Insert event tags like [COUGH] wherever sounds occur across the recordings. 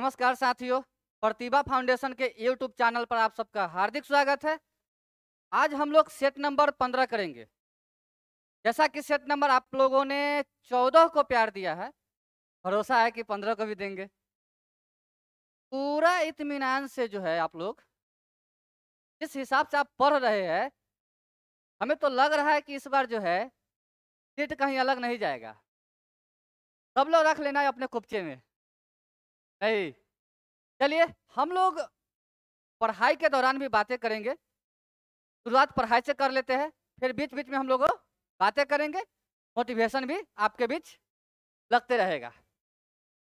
नमस्कार साथियों प्रतिभा फाउंडेशन के यूट्यूब चैनल पर आप सबका हार्दिक स्वागत है आज हम लोग सेट नंबर पंद्रह करेंगे जैसा कि सेट नंबर आप लोगों ने चौदह को प्यार दिया है भरोसा है कि पंद्रह को भी देंगे पूरा इतमान से जो है आप लोग जिस हिसाब से आप पढ़ रहे हैं हमें तो लग रहा है कि इस बार जो है सीट कहीं अलग नहीं जाएगा सब लोग रख लेना है अपने कुपचे में चलिए हम लोग पढ़ाई के दौरान भी बातें करेंगे शुरुआत पढ़ाई से कर लेते हैं फिर बीच बीच में हम लोग बातें करेंगे मोटिवेशन भी आपके बीच लगते रहेगा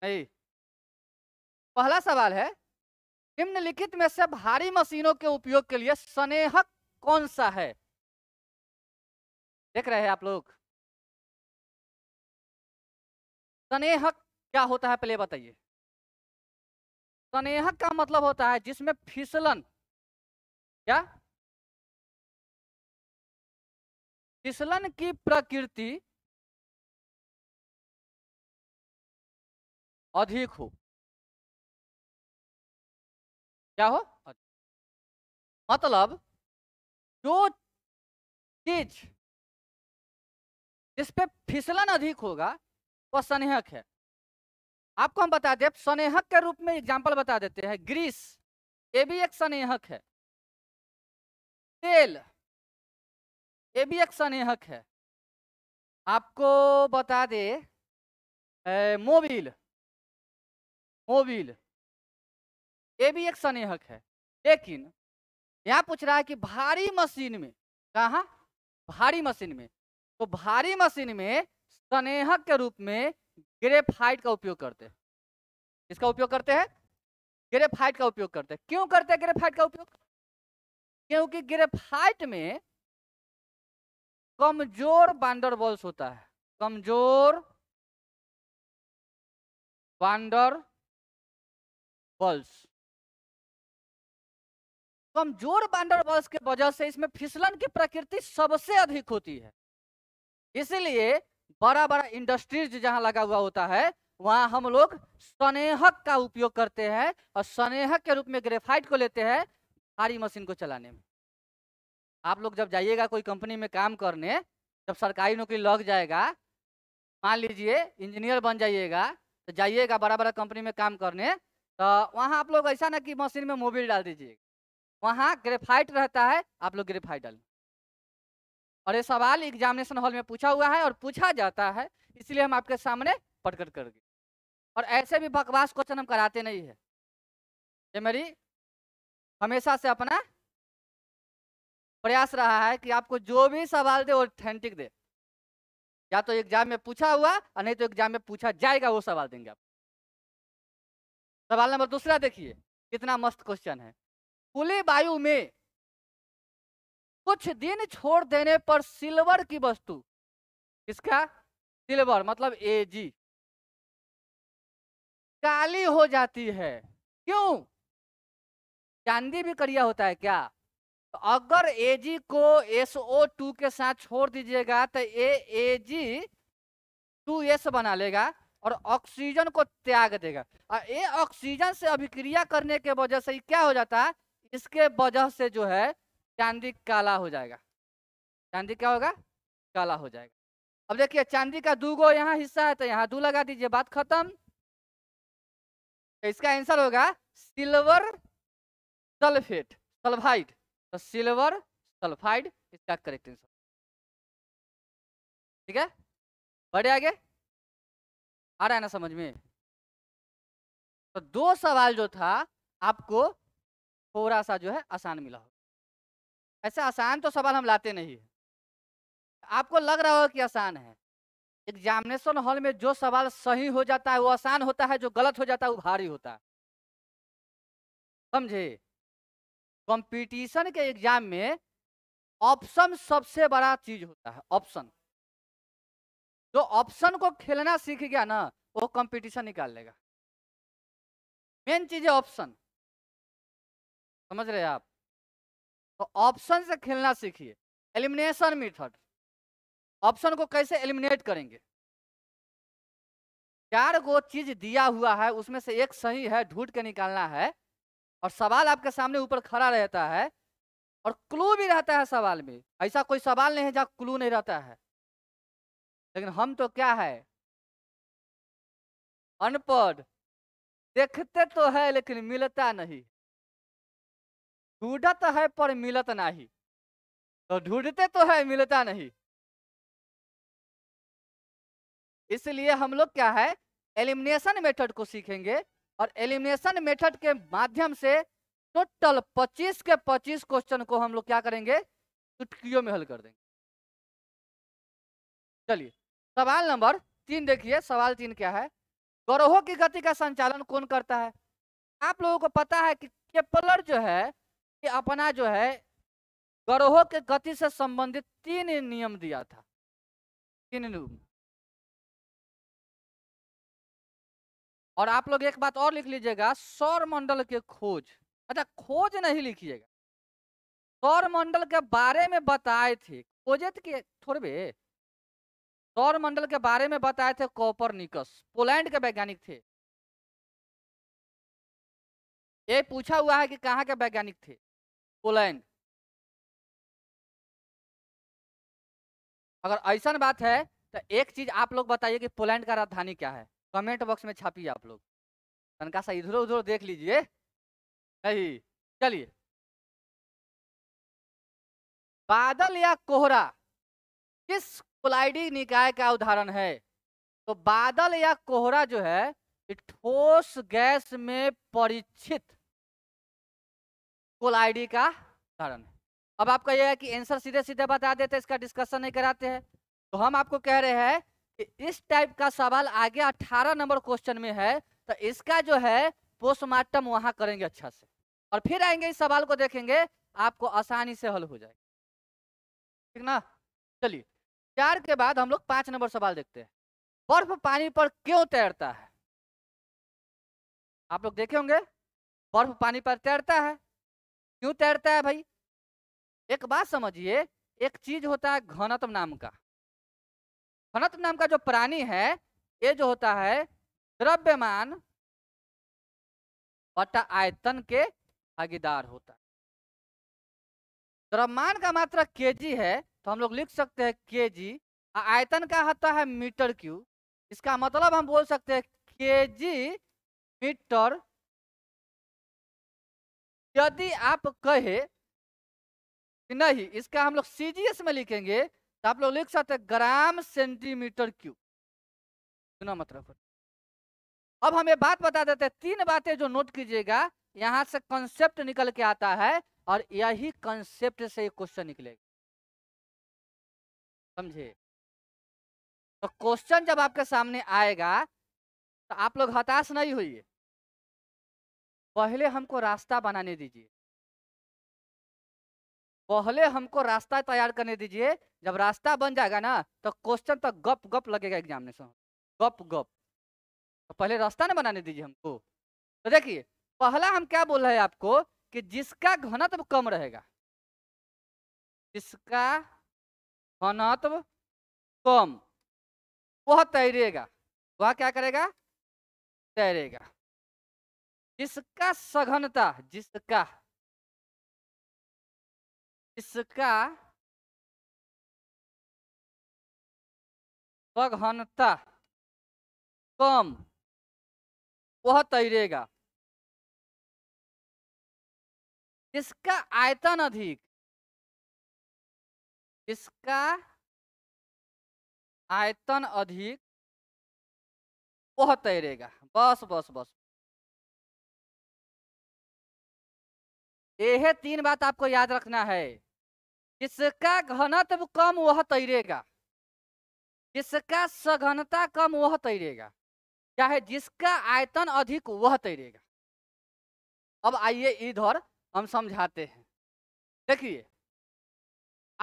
नहीं पहला सवाल है निम्नलिखित में से भारी मशीनों के उपयोग के लिए स्नेहक कौन सा है देख रहे हैं आप लोग स्नेहक क्या होता है पहले बताइए स्नेहक का मतलब होता है जिसमें फिसलन क्या फिसलन की प्रकृति अधिक हो क्या हो मतलब जो चीज जिसपे फिसलन अधिक होगा वह स्नेहक है आपको हम बता दें स्नेहक के रूप में एग्जाम्पल बता देते हैं ग्रीस ये भी एक स्नेहक है तेल ये भी एक स्नेहक है आपको बता दे मोबिल मोबिल ये भी एक स्नेहक है लेकिन यहाँ पूछ रहा है कि भारी मशीन में कहा भारी मशीन में तो भारी मशीन में स्नेहक के रूप में ग्रेफाइट का उपयोग करते हैं इसका उपयोग करते हैं ग्रेफाइट का उपयोग करते हैं क्यों करते हैं ग्रेफाइट का उपयोग क्योंकि ग्रेफाइट में कमजोर बांडर बॉल्स होता है कमजोर बांडर बॉल्स कमजोर बांडर बॉल्स के वजह से इसमें फिसलन की प्रकृति सबसे अधिक होती है इसलिए बड़ा बड़ा इंडस्ट्रीज जहाँ लगा हुआ होता है वहाँ हम लोग स्नेहक का उपयोग करते हैं और स्नेहक के रूप में ग्रेफाइट को लेते हैं भारी मशीन को चलाने में आप लोग जब जाइएगा कोई कंपनी में काम करने जब सरकारी नौकरी लग जाएगा मान लीजिए इंजीनियर बन जाइएगा तो जाइएगा बड़ा बड़ा कंपनी में काम करने तो वहाँ आप लोग ऐसा ना कि मशीन में मोबिल डाल दीजिए वहाँ ग्रेफाइट रहता है आप लोग ग्रेफाइट डालें और ये सवाल एग्जामिनेशन हॉल में पूछा हुआ है और पूछा जाता है इसलिए हम आपके सामने पटकट कर गए और ऐसे भी बकवास क्वेश्चन हम कराते नहीं है ये मेरी हमेशा से अपना प्रयास रहा है कि आपको जो भी सवाल दे ऑथेंटिक दे या तो एग्जाम में पूछा हुआ और नहीं तो एग्जाम में पूछा जाएगा वो सवाल देंगे आप सवाल नंबर दूसरा देखिए कितना मस्त क्वेश्चन है खुले वायु में कुछ दिन छोड़ देने पर सिल्वर की वस्तु इसका सिल्वर मतलब ए जी काली हो जाती है क्यों चांदी भी करिया होता है क्या तो अगर एजी को टू के साथ छोड़ दीजिएगा तो जी एजी एस बना लेगा और ऑक्सीजन को त्याग देगा और ये ऑक्सीजन से अभिक्रिया करने के वजह से क्या हो जाता है इसके वजह से जो है चांदी काला हो जाएगा चांदी क्या होगा काला हो जाएगा अब देखिए चांदी का दू गो यहाँ हिस्सा है तो यहाँ दू लगा दीजिए बात खत्म तो इसका आंसर होगा सिल्वर सल्फेट सल्फाइड तो सिल्वर सल्फाइड इसका करेक्ट आंसर ठीक है बढ़े आगे आ रहा है ना समझ में तो दो सवाल जो था आपको थोड़ा सा जो है आसान मिला हो ऐसा आसान तो सवाल हम लाते नहीं है आपको लग रहा होगा कि आसान है एग्जामिनेशन हॉल में जो सवाल सही हो जाता है वो आसान होता है जो गलत हो जाता है वो भारी होता है समझे कंपटीशन के एग्जाम में ऑप्शन सबसे बड़ा चीज होता है ऑप्शन जो ऑप्शन को खेलना सीख गया ना वो कंपटीशन निकाल लेगा मेन चीज है ऑप्शन समझ रहे हैं आप तो ऑप्शन से खेलना सीखिए एलिमिनेशन मेथड ऑप्शन को कैसे एलिमिनेट करेंगे चार गो चीज दिया हुआ है उसमें से एक सही है ढूंढ के निकालना है और सवाल आपके सामने ऊपर खड़ा रहता है और क्लू भी रहता है सवाल में ऐसा कोई सवाल नहीं है जहाँ क्लू नहीं रहता है लेकिन हम तो क्या है अनपढ़ देखते तो है लेकिन मिलता नहीं ढूंढत है पर मिलत नहीं तो ढूंढते तो है मिलता नहीं इसलिए हम लोग क्या है एलिमिनेशन मेथड को सीखेंगे और एलिमिनेशन मेथड के माध्यम से टोटल 25 के 25 क्वेश्चन को हम लोग क्या करेंगे चुटकियों में हल कर देंगे चलिए सवाल नंबर तीन देखिए सवाल तीन क्या है ग्रहों की गति का संचालन कौन करता है आप लोगों को पता है कि केपलर जो है अपना जो है ग्रहों के गति से संबंधित तीन नियम दिया था तीन नियम और आप लोग एक बात और लिख लीजिएगा सौर मंडल के खोज अच्छा खोज नहीं लिखिएगा सौर मंडल के बारे में बताए थे खोजित के थोड़े सौर मंडल के बारे में बताए थे कॉपरनिकस पोलैंड के वैज्ञानिक थे ये पूछा हुआ है कि कहाँ के वैज्ञानिक थे पोलैंड अगर ऐसा बात है तो एक चीज आप लोग बताइए कि पोलैंड का राजधानी क्या है कमेंट बॉक्स में छापिए आप लोग तनका सा इधर उधर देख लीजिए नहीं चलिए बादल या कोहरा किस कोलाइडी निकाय का उदाहरण है तो बादल या कोहरा जो है ठोस गैस में परिचित आईडी का कारण है अब आप है कि आंसर सीधे सीधे बता देते इसका डिस्कशन नहीं कराते हैं तो हम आपको कह रहे हैं कि इस टाइप का सवाल आगे 18 नंबर क्वेश्चन में है तो इसका जो है पोस्टमार्टम वहां करेंगे अच्छा से और फिर आएंगे इस सवाल को देखेंगे आपको आसानी से हल हो जाएगा ठीक ना चलिए चार के बाद हम लोग पांच नंबर सवाल देखते हैं बर्फ पानी पर क्यों तैरता है आप लोग देखे होंगे बर्फ पानी पर तैरता है क्यों तैरता है भाई एक बात समझिए एक चीज होता है घनत्व नाम का घनत्व नाम का जो प्राणी है ये जो होता है द्रव्यमान बटा आयतन के भागीदार होता है द्रव्यमान का मात्रा केजी है तो हम लोग लिख सकते हैं केजी और आयतन का होता है मीटर क्यू इसका मतलब हम बोल सकते हैं केजी मीटर यदि आप कहे कि नहीं इसका हम लोग सी में लिखेंगे तो आप लोग लिख सकते ग्राम सेंटीमीटर क्यूब इतना मतलब अब हम ये बात बता देते हैं तीन बातें जो नोट कीजिएगा यहाँ से कंसेप्ट निकल के आता है और यही कंसेप्ट से क्वेश्चन निकलेगा समझे तो क्वेश्चन जब आपके सामने आएगा तो आप लोग हताश नहीं हुई है पहले हमको रास्ता बनाने दीजिए पहले हमको रास्ता तैयार करने दीजिए जब रास्ता बन जाएगा ना तो क्वेश्चन तो गप गप लगेगा एग्जाम सर गप गप तो पहले रास्ता ना बनाने दीजिए हमको तो देखिए पहला हम क्या बोल रहे हैं आपको कि जिसका घनत्व कम रहेगा जिसका घनत्व कम वह तैरेगा वह क्या करेगा तैरेगा जिसका सघनता जिसका जिसका सघनता कम वह तैरेगा जिसका आयतन अधिक जिसका आयतन अधिक वह तैरेगा बस बस बस यह तीन बात आपको याद रखना है जिसका घनत्व कम वह तैरेगा जिसका सघनता कम वह तैरेगा चाहे जिसका आयतन अधिक वह तैरेगा अब आइए इधर हम समझाते हैं देखिए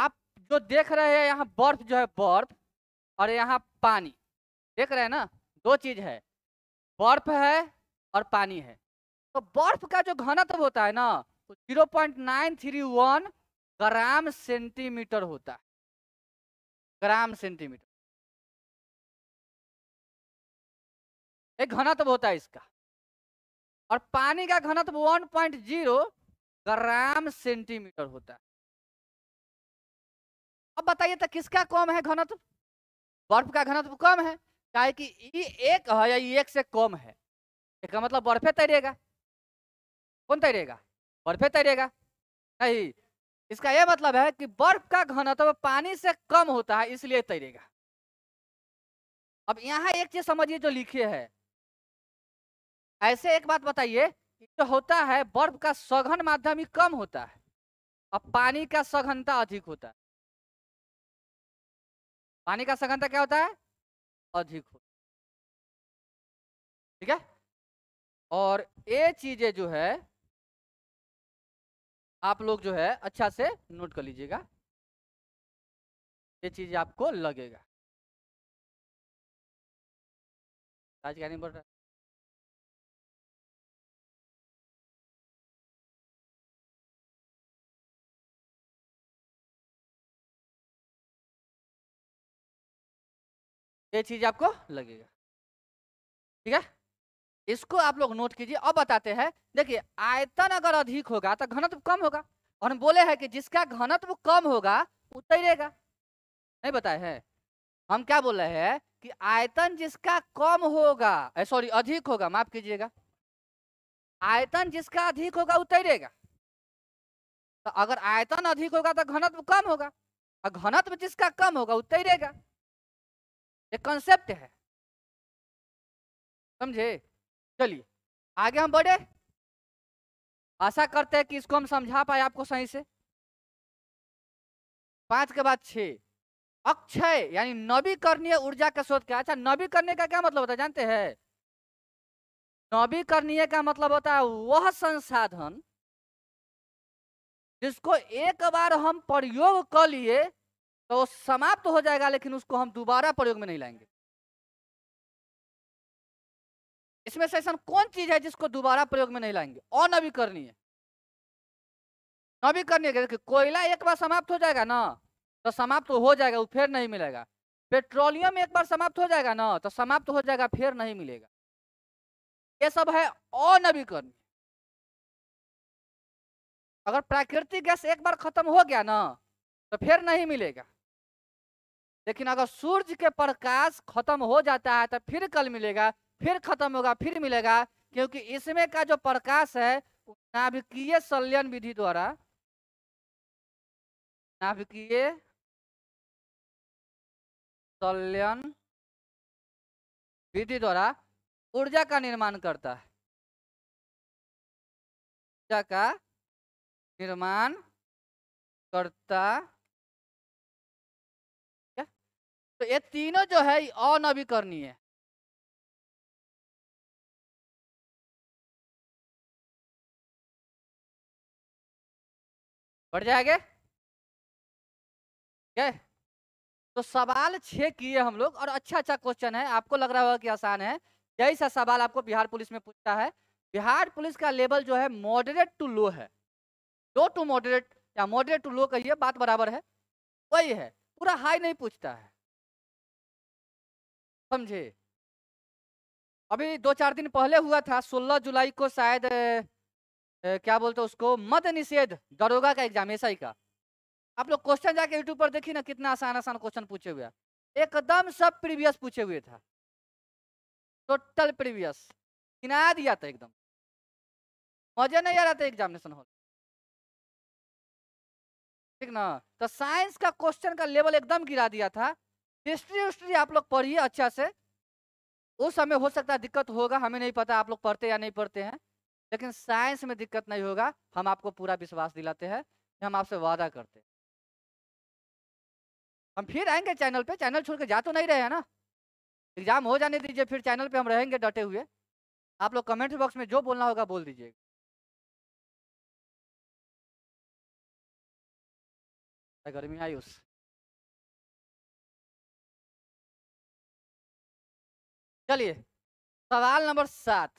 आप जो देख रहे हैं यहाँ बर्फ जो है बर्फ और यहाँ पानी देख रहे हैं ना दो चीज है बर्फ है और पानी है तो बर्फ का जो घनत्व होता है ना zero point nine three one gram centimetre होता है ग्राम सेंटीमीटर एक घनत्व होता है इसका और पानी का घनत्व one point zero gram centimetre होता है अब बताइए तो किसका कम है घनत्व बर्फ का घनत्व कम है चाहे कि ई एक है या ई एक से कम है इसका मतलब बर्फे तैरेगा कौन तैरेगा बर्फे तैरेगा नहीं इसका यह मतलब है कि बर्फ का घनत्व पानी से कम होता है इसलिए तैरेगा अब यहाँ एक चीज समझिए जो लिखे है ऐसे एक बात बताइए जो होता है बर्फ का सघन माध्यम ही कम होता है और पानी का सघनता अधिक होता है पानी का सघनता क्या होता है अधिक होता है ठीक है और ये चीजें जो है आप लोग जो है अच्छा से नोट कर लीजिएगा ये चीज आपको लगेगा आज क्या नहीं बोल रहा ये चीज आपको लगेगा ठीक है इसको आप लोग नोट कीजिए अब बताते हैं देखिए आयतन अगर अधिक होगा तो घनत्व कम होगा और हम बोले हैं कि जिसका घनत्व कम होगा उतरेगा नहीं बताए हैं हम क्या बोल रहे हैं कि आयतन जिसका कम होगा सॉरी अधिक होगा माफ कीजिएगा आयतन जिसका अधिक होगा उतरेगा तो अगर आयतन अधिक होगा तो घनत्व कम होगा और घनत्व जिसका कम होगा उतरेगा ये कंसेप्ट है समझे चलिए आगे हम बढ़े आशा करते हैं कि इसको हम समझा पाए आपको सही से पांच के बाद छ अक्षय यानी नवीकरणीय ऊर्जा के स्रोत क्या अच्छा नवीकरणीय का क्या मतलब होता है जानते हैं नवीकरणीय का मतलब होता है वह संसाधन जिसको एक बार हम प्रयोग कर लिए तो समाप्त हो जाएगा लेकिन उसको हम दोबारा प्रयोग में नहीं लाएंगे इसमें से ऐसा कौन चीज़ है जिसको दोबारा प्रयोग में नहीं लाएंगे अनवीकरणीय नवीकरणीय देखिए कोयला एक बार समाप्त हो जाएगा ना तो समाप्त हो जाएगा वो फिर नहीं मिलेगा पेट्रोलियम एक बार समाप्त हो जाएगा ना तो समाप्त हो जाएगा फिर नहीं मिलेगा ये सब है अनवीकरणीय अगर प्राकृतिक गैस एक बार खत्म हो गया ना तो फिर नहीं मिलेगा लेकिन अगर सूर्य के प्रकाश खत्म हो जाता है तो फिर कल मिलेगा फिर खत्म होगा फिर मिलेगा क्योंकि इसमें का जो प्रकाश है नाभिकीय संलयन विधि द्वारा नाभिकीय संलयन विधि द्वारा ऊर्जा का निर्माण करता है ऊर्जा का निर्माण करता तो ये तीनों जो है अनवीकरणीय बढ़ जाएगा क्या तो सवाल छः किए हम लोग और अच्छा अच्छा क्वेश्चन है आपको लग रहा होगा कि आसान है यही सा सवाल आपको बिहार पुलिस में पूछता है बिहार पुलिस का लेवल जो है मॉडरेट टू लो है लो टू मॉडरेट या मॉडरेट टू लो कहिए बात बराबर है वही है पूरा हाई नहीं पूछता है समझे अभी दो चार दिन पहले हुआ था 16 जुलाई को शायद क्या बोलते उसको मद निषेध दरोगा का एग्जाम एस का आप लोग क्वेश्चन जाके यूट्यूब पर देखिए ना कितना आसान आसान क्वेश्चन पूछे हुए एकदम सब प्रीवियस पूछे हुए था टोटल प्रीवियस किनाया दिया था एकदम मजे नहीं आ रहा था एग्जामिनेशन हॉल ठीक ना तो साइंस का क्वेश्चन का लेवल एकदम गिरा दिया था हिस्ट्री उस्ट्री आप लोग पढ़िए अच्छा से उस समय हो सकता है दिक्कत होगा हमें नहीं पता आप लोग पढ़ते या नहीं पढ़ते हैं लेकिन साइंस में दिक्कत नहीं होगा हम आपको पूरा विश्वास दिलाते हैं हम आपसे वादा करते हैं हम फिर आएंगे चैनल पे चैनल छोड़ के जा तो नहीं रहे हैं ना एग्जाम हो जाने दीजिए फिर चैनल पे हम रहेंगे डटे हुए आप लोग कमेंट बॉक्स में जो बोलना होगा बोल दीजिए गर्मी आई उस चलिए सवाल नंबर सात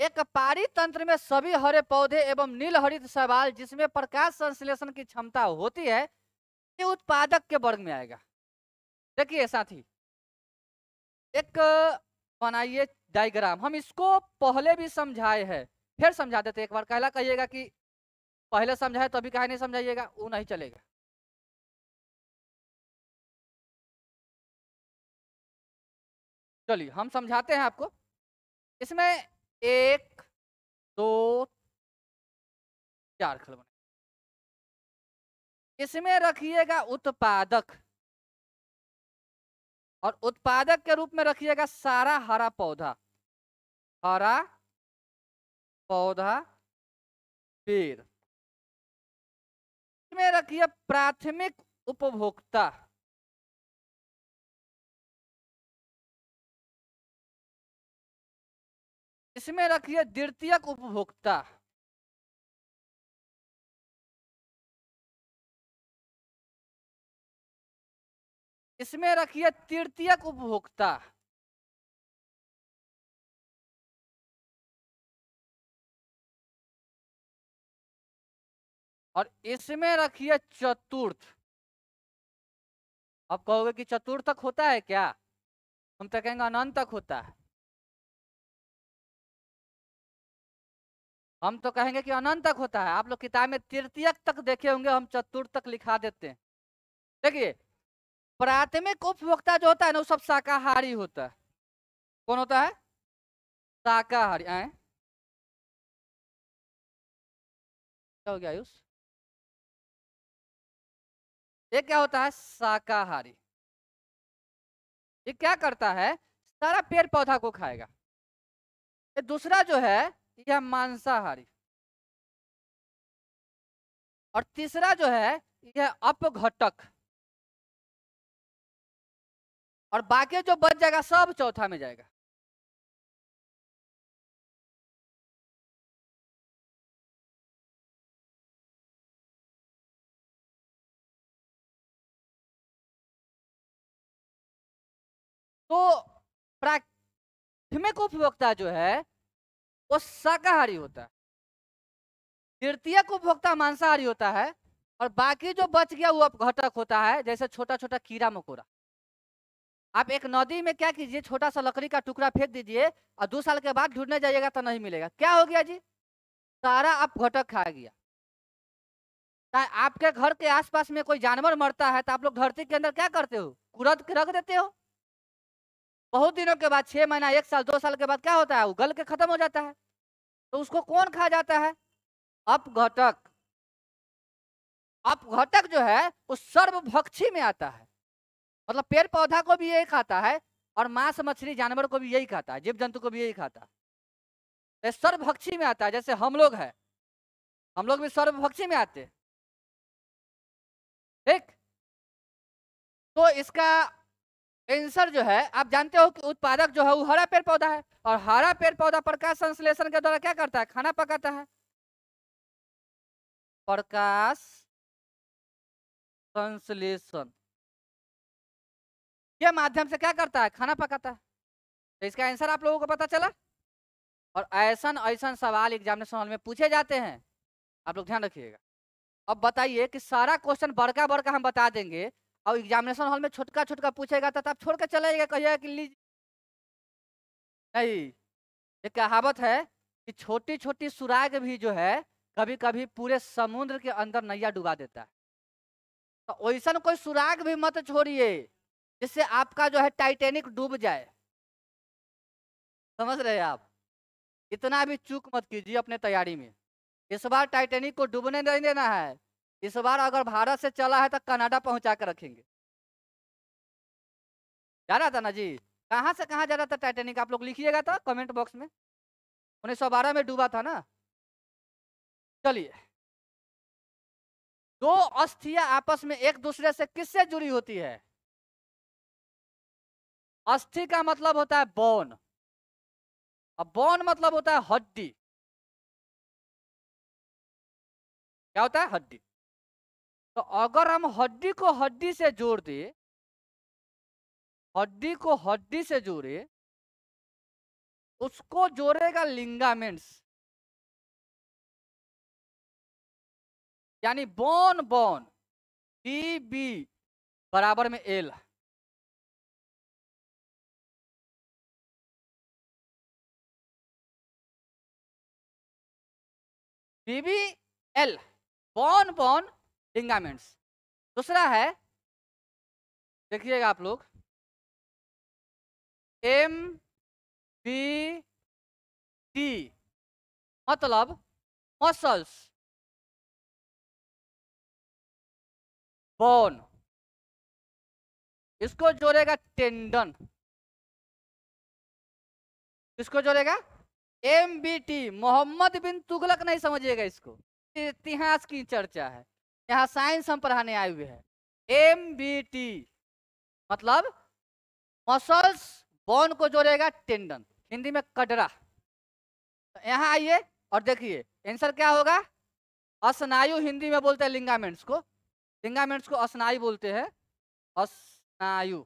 एक पारी तंत्र में सभी हरे पौधे एवं नील हरित सवाल जिसमें प्रकाश संश्लेषण की क्षमता होती है ये उत्पादक के वर्ग में आएगा देखिए साथी एक बनाइए डायग्राम हम इसको पहले भी समझाए हैं फिर समझा देते एक बार कहला कहिएगा कि पहले समझाए तभी अभी कहा नहीं समझाइएगा वो नहीं चलेगा चलिए हम समझाते हैं आपको इसमें एक दो चार खल बने इसमें रखिएगा उत्पादक और उत्पादक के रूप में रखिएगा सारा हरा पौधा हरा पौधा पेड़ इसमें रखिए प्राथमिक उपभोक्ता इसमें रखिए द्वितीयक उपभोक्ता इसमें रखिए तृतीयक उपभोक्ता और इसमें रखिए चतुर्थ आप कहोगे कि चतुर्थक होता है क्या हम तो कहेंगे अनंत तक होता है हम तो कहेंगे कि अनंत तक होता है आप लोग किताब में तृतीय तक देखे होंगे हम चतुर्थ तक लिखा देते हैं देखिए प्राथमिक उपभोक्ता जो होता है ना वो सब शाकाहारी होता है कौन होता है शाकाहारी आए क्या हो गया आयुष ये क्या होता है शाकाहारी ये क्या करता है सारा पेड़ पौधा को खाएगा ये दूसरा जो है यह मांसाहारी और तीसरा जो है यह अपघटक और बाकी जो बच जाएगा सब चौथा में जाएगा तो प्राथमिक उपभोक्ता जो है वो शाकाहारी होता है तृतीय उपभोक्ता मांसाहारी होता है और बाकी जो बच गया वो अपघटक होता है जैसे छोटा छोटा कीड़ा मकोड़ा आप एक नदी में क्या कीजिए छोटा सा लकड़ी का टुकड़ा फेंक दीजिए और दो साल के बाद ढूंढने जाइएगा तो नहीं मिलेगा क्या हो गया जी सारा अपघटक खा गया आपके घर के आसपास में कोई जानवर मरता है तो आप लोग धरती के अंदर क्या करते हो कुरद के रख देते हो बहुत दिनों के बाद छह महीना एक साल दो साल के बाद क्या होता है वो गल के खत्म हो जाता है तो उसको कौन खा जाता है अपघटक अपघटक जो है वो सर्वभक्षी में आता है मतलब पेड़ पौधा को भी यही खाता है और मांस मछली जानवर को भी यही खाता है जीव जंतु को भी यही खाता है तो सर्वभक्षी में आता है जैसे हम लोग है हम लोग भी सर्वभक्षी में आते ठीक तो इसका एंसर जो है आप जानते हो कि उत्पादक जो है वो हरा पेड़ पौधा है और हरा पेड़ पौधा प्रकाश संश्लेषण के द्वारा क्या करता है खाना पकाता है प्रकाश संश्लेषण के माध्यम से क्या करता है खाना पकाता है तो इसका आंसर आप लोगों को पता चला और ऐसा ऐसा सवाल एग्जामिनेशन हॉल में पूछे जाते हैं आप लोग ध्यान रखिएगा अब बताइए कि सारा क्वेश्चन बड़का बड़का हम बता देंगे और एग्जामिनेशन हॉल में छोटका छोटका पूछेगा तो आप छोड़ के चले जाएगा कहिएगा कि लीज नहीं ये कहावत है कि छोटी छोटी सुराग भी जो है कभी कभी पूरे समुद्र के अंदर नैया डुबा देता है तो ऐसा कोई सुराग भी मत छोड़िए जिससे आपका जो है टाइटेनिक डूब जाए समझ रहे आप इतना भी चूक मत कीजिए अपने तैयारी में इस बार टाइटेनिक को डूबने नहीं देना है इस बार अगर भारत से चला है तो कनाडा पहुंचा कर रखेंगे जा रहा था ना जी कहां से कहां जा रहा था टाइटेनिक आप लोग लिखिएगा तो कमेंट बॉक्स में उन्नीस सौ बारह में डूबा था ना चलिए दो अस्थिया आपस में एक दूसरे से किससे जुड़ी होती है अस्थि का मतलब होता है बोन अब बोन मतलब होता है हड्डी क्या होता है हड्डी तो अगर हम हड्डी को हड्डी से जोड़ दे हड्डी को हड्डी से जोड़े उसको जोड़ेगा लिंगामेंट्स यानी बोन बोन बी बी बराबर में एल बीबी एल बॉन बॉन लिंगामेंट्स दूसरा है देखिएगा आप लोग एम बी टी मतलब मसल्स बोन इसको जोड़ेगा टेंडन इसको जोड़ेगा M B T Mohammad bin Tughlaq नहीं समझिएगा इसको इतिहास की चर्चा है यहाँ साइंस हम पढ़ाने आए हुए हैं एम बी टी मतलब मसल्स बोन को जोड़ेगा टेंडन हिंदी में कडरा तो यहाँ आइए और देखिए आंसर क्या होगा असनायु हिंदी में बोलते हैं लिंगामेंट्स को लिंगामेंट्स को असनायु बोलते हैं असनायु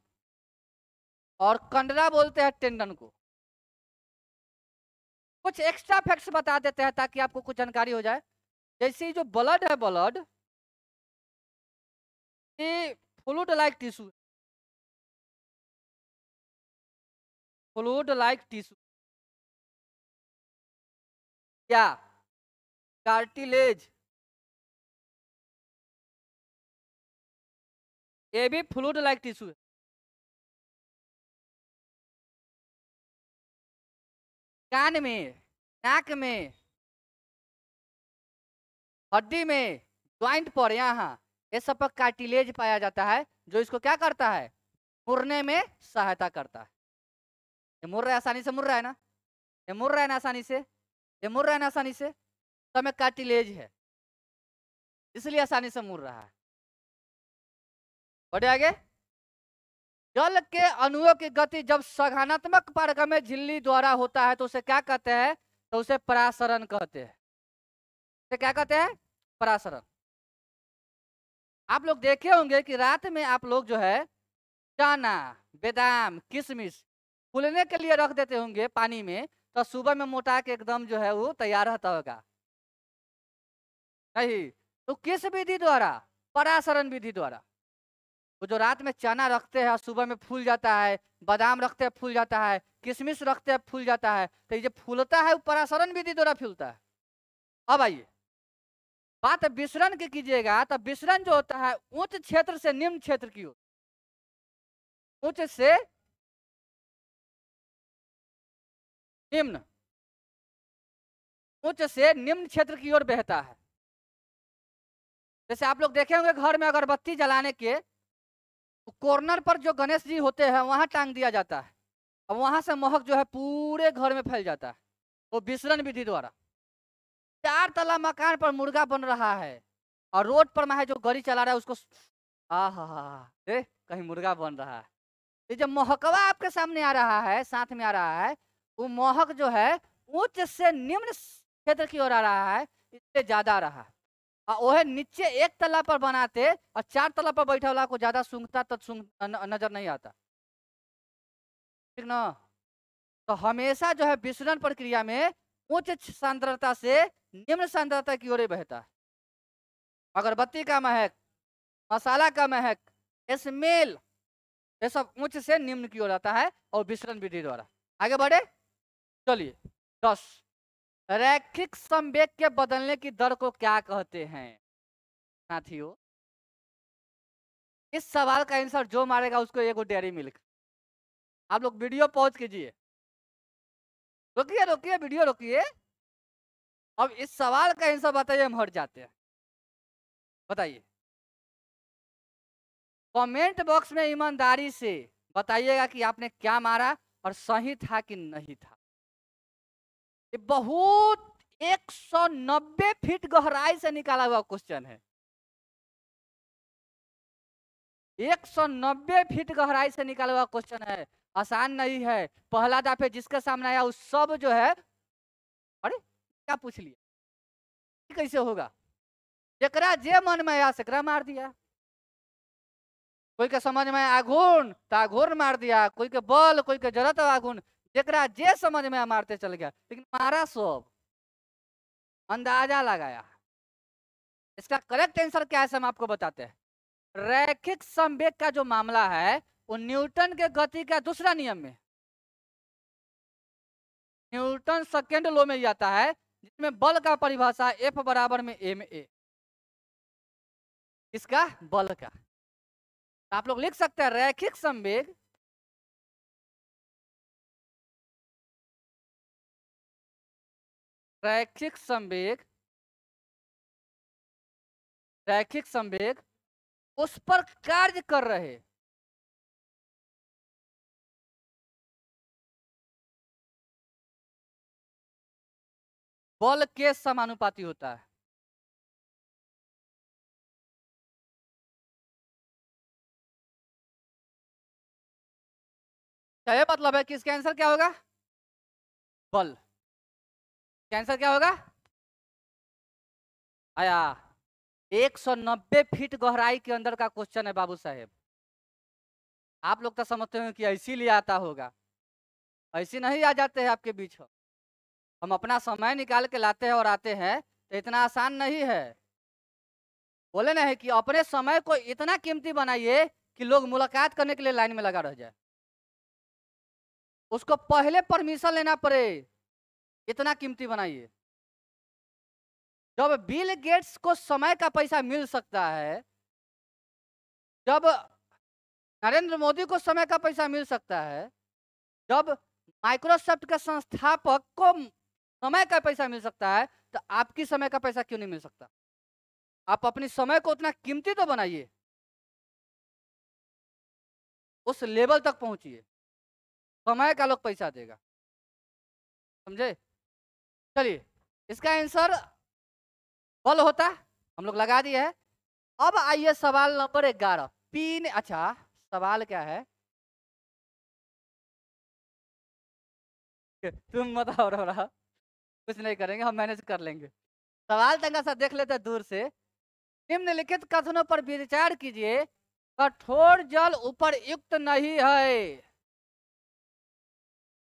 और कंडरा बोलते हैं टेंडन को कुछ एक्स्ट्रा फैक्ट्स बता देते हैं ताकि आपको कुछ जानकारी हो जाए जैसे जो ब्लड है ब्लड ये फ्लोडलाइक टिश्यू लाइक टिश्यू क्या कार्टिलेज ये भी फ्लूड लाइक टिश्यू है कान में नाक में हड्डी में ज्वाइंट पर यहाँ ये सब पर कार्टिलेज पाया जाता है जो इसको क्या करता है मुरने में सहायता करता है ये मुर रहा है आसानी से मुर रहा है ना ये मुर रहा है ना आसानी से ये मुर रहा है ना आसानी से सब में कार्टिलेज है इसलिए आसानी से मुर रहा है बढ़े आगे जल के अणुओं की गति जब सघनात्मक पार्क में झिल्ली द्वारा होता है तो उसे क्या कहते हैं तो उसे परासरण कहते हैं क्या कहते हैं परासरण आप लोग देखे होंगे कि रात में आप लोग जो है चना बेदाम किशमिश फूलने के लिए रख देते होंगे पानी में तो सुबह में मोटा के एकदम जो है वो तैयार रहता होगा नहीं तो किस विधि द्वारा परासरण विधि द्वारा वो जो रात में चना रखते हैं सुबह में फूल जाता है बादाम रखते हैं फूल जाता है किशमिश रखते हैं फूल जाता है तो ये फूलता है वो परासरण विधि द्वारा फूलता है अब आइए बात हाँ, तो विसरण की कीजिएगा तो विसरण जो होता है उच्च क्षेत्र से निम्न क्षेत्र की ओर उच्च से निम्न उच्च से निम्न क्षेत्र की ओर बहता है जैसे आप लोग देखे होंगे घर में अगरबत्ती जलाने के कॉर्नर पर जो गणेश जी होते हैं वहां टांग दिया जाता है और वहां से महक जो है पूरे घर में फैल जाता है वो विसरण विधि द्वारा चार तला मकान पर मुर्गा बन रहा है और रोड पर मैं जो गाड़ी चला रहा है उसको आ हा हा कहीं मुर्गा बन रहा है ये जब मोहकवा आपके सामने आ रहा है साथ में आ रहा है वो मोहक जो है उच्च से निम्न क्षेत्र की ओर आ रहा है इससे ज्यादा रहा है और वह नीचे एक तला पर बनाते और चार तला पर बैठा वाला को ज्यादा सूंघता तो सूंघ नजर नहीं आता ठीक ना तो हमेशा जो है विसरण प्रक्रिया में उच्च सांद्रता से निम्न सांद्रता की ओर बहता है अगरबत्ती का महक मसाला का महक स्मेल ये सब उच्च से निम्न की ओर आता है और विसरण विधि द्वारा आगे बढ़े चलिए दस रैखिक संवेग के बदलने की दर को क्या कहते हैं साथियों इस सवाल का आंसर जो मारेगा उसको एक डेयरी मिल्क आप लोग वीडियो पॉज कीजिए रुकिए रुकिए वीडियो रुकिए अब इस सवाल का आंसर बताइए हम हट जाते हैं बताइए कमेंट बॉक्स में ईमानदारी से बताइएगा कि आपने क्या मारा और सही था कि नहीं था ये बहुत 190 फीट गहराई से निकाला हुआ क्वेश्चन है 190 फीट गहराई से निकाला हुआ क्वेश्चन है आसान नहीं है पहला दफे जिसका सामने आया उस सब जो है अरे क्या पूछ लिया कैसे होगा जरा जे मन में आया सकरा मार दिया कोई के समझ में आघुन तो आघुन मार दिया कोई के बल कोई के जरत आघुन जरा जे समझ में मारते चल गया लेकिन मारा सब अंदाजा लगाया इसका करेक्ट आंसर क्या है हम आपको बताते हैं रैखिक संवेद का जो मामला है वो न्यूटन के गति का दूसरा नियम में न्यूटन सेकेंड लो में आता है जिसमें बल का परिभाषा एफ बराबर में एम ए इसका बल का तो आप लोग लिख सकते हैं रैखिक संवेग रैखिक संवेग रैखिक संवेग उस पर कार्य कर रहे बल के समानुपाती होता है क्या मतलब है कि इसका आंसर क्या होगा बल कैंसर क्या होगा आया 190 फीट गहराई के अंदर का क्वेश्चन है बाबू साहेब आप लोग तो समझते हो कि ऐसी लिए आता होगा ऐसी नहीं आ जाते हैं आपके बीच हो हम अपना समय निकाल के लाते हैं और आते हैं तो इतना आसान नहीं है बोले ना है कि अपने समय को इतना कीमती बनाइए कि लोग मुलाकात करने के लिए लाइन में लगा रह जाए उसको पहले परमिशन लेना पड़े इतना कीमती बनाइए जब बिल गेट्स को समय का पैसा मिल सकता है जब नरेंद्र मोदी को समय का पैसा मिल सकता है जब माइक्रोसॉफ्ट के संस्थापक को समय का पैसा मिल सकता है तो आपकी समय का पैसा क्यों नहीं मिल सकता आप अपने समय को उतना कीमती तो बनाइए उस लेवल तक पहुंचिए समय का लोग पैसा देगा समझे चलिए इसका आंसर बल होता हम लोग लगा दिए है अब आइए सवाल नंबर ग्यारह पीन अच्छा सवाल क्या है [LAUGHS] तुम मत हो रहा कुछ नहीं करेंगे हम मैनेज कर लेंगे सवाल दंगा सा देख लेते दूर से निम्नलिखित कथनों पर विचार कीजिए कठोर जल युक्त नहीं है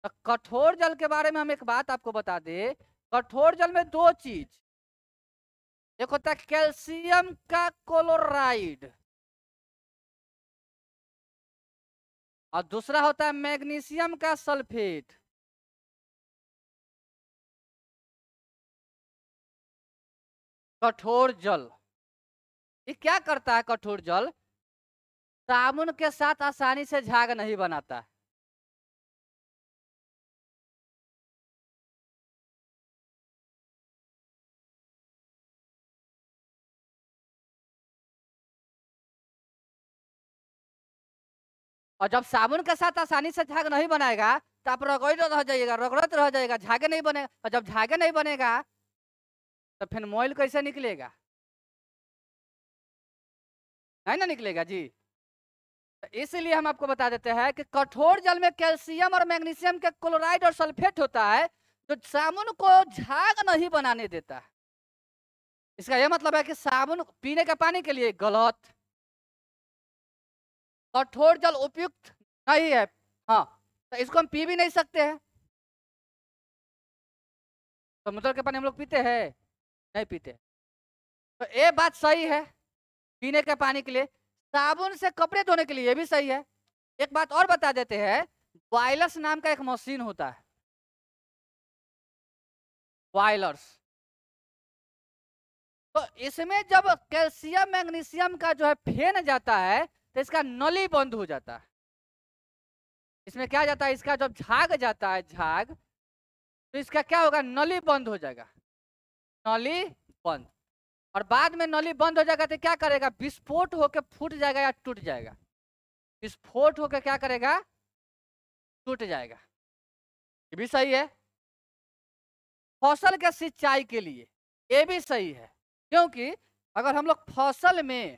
तो कठोर जल के बारे में हम एक बात आपको बता दे कठोर जल में दो चीज एक होता है कैल्शियम का क्लोराइड और दूसरा होता है मैग्नीशियम का सल्फेट कठोर जल ये क्या करता है कठोर जल साबुन के साथ आसानी से झाग नहीं बनाता और जब साबुन के साथ आसानी से झाग नहीं बनाएगा तो आप रगड़ रह जाइएगा रगड़त रह जाएगा झागे नहीं बनेगा और जब झागे नहीं बनेगा तो मोइल कैसे निकलेगा नहीं ना निकलेगा जी तो इसलिए हम आपको बता देते हैं कि कठोर जल में कैल्शियम और मैग्नीशियम के क्लोराइड और सल्फेट होता है जो साबुन को झाग नहीं बनाने देता इसका यह मतलब है कि साबुन पीने के पानी के लिए गलत कठोर जल उपयुक्त नहीं है हाँ तो इसको हम पी भी नहीं सकते हैं तो के पानी हम लोग पीते हैं नहीं पीते तो ये बात सही है पीने के पानी के लिए साबुन से कपड़े धोने के लिए ये भी सही है एक बात और बता देते हैं वायलर्स नाम का एक मशीन होता है वायलर्स तो इसमें जब कैल्शियम मैग्नीशियम का जो है फेन जाता है तो इसका नली बंद हो जाता है इसमें क्या जाता है इसका जब झाग जाता है झाग तो इसका क्या होगा नली बंद हो जाएगा नली बंद और बाद में नली बंद हो जाएगा तो क्या करेगा विस्फोट होकर फूट जाएगा या टूट जाएगा विस्फोट होकर क्या करेगा टूट जाएगा ये भी सही है फसल के सिंचाई के लिए ये भी सही है क्योंकि अगर हम लोग फसल में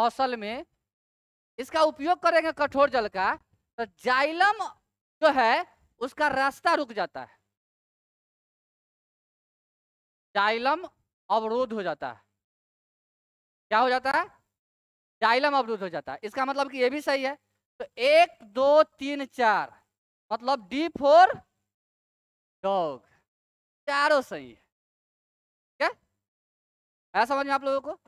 फसल में इसका उपयोग करेंगे कठोर जल का तो जाइलम जो है उसका रास्ता रुक जाता है जाइलम अवरोध हो जाता है क्या हो जाता है जाइलम अवरोध हो जाता है इसका मतलब कि ये भी सही है तो एक दो तीन चार मतलब डी फोर डॉग चारों सही है क्या आया समझ में आप लोगों को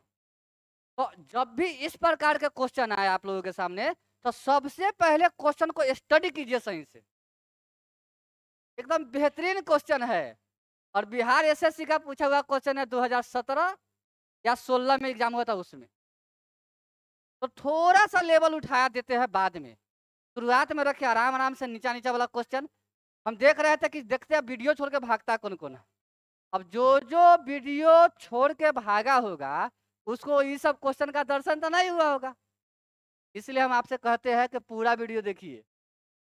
तो जब भी इस प्रकार के क्वेश्चन आए आप लोगों के सामने तो सबसे पहले क्वेश्चन को स्टडी कीजिए सही से एकदम बेहतरीन क्वेश्चन है और बिहार एसएससी का पूछा हुआ क्वेश्चन है 2017 या 16 में एग्जाम हुआ था उसमें तो थोड़ा सा लेवल उठाया देते हैं बाद में शुरुआत में रखे आराम आराम से नीचा नीचा वाला क्वेश्चन हम देख रहे थे कि देखते हैं वीडियो छोड़ के भागता कौन कौन है अब जो जो वीडियो छोड़ के भागा होगा उसको ये सब क्वेश्चन का दर्शन तो नहीं हुआ होगा इसलिए हम आपसे कहते हैं कि पूरा वीडियो देखिए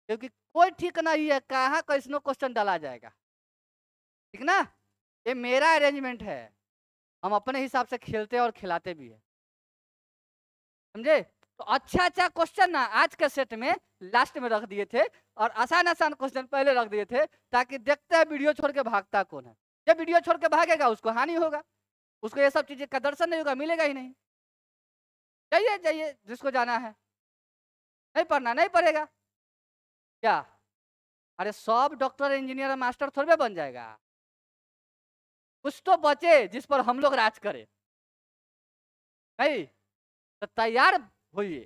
क्योंकि कोई ठीक नहीं है कहाँ कैसनो क्वेश्चन डाला जाएगा ठीक ना ये मेरा अरेंजमेंट है हम अपने हिसाब से खेलते और खिलाते भी है समझे तो अच्छा अच्छा क्वेश्चन ना आज के सेट में लास्ट में रख दिए थे और आसान आसान क्वेश्चन पहले रख दिए थे ताकि देखते हैं वीडियो छोड़ के भागता कौन है जब वीडियो छोड़ के भागेगा उसको हानि होगा उसको ये सब चीज़ें का दर्शन नहीं होगा मिलेगा ही नहीं जाइए जाइए जिसको जाना है नहीं पढ़ना नहीं पड़ेगा क्या अरे सब डॉक्टर इंजीनियर मास्टर थोड़े बन जाएगा कुछ तो बचे जिस पर हम लोग राज करें नहीं तो तैयार होइए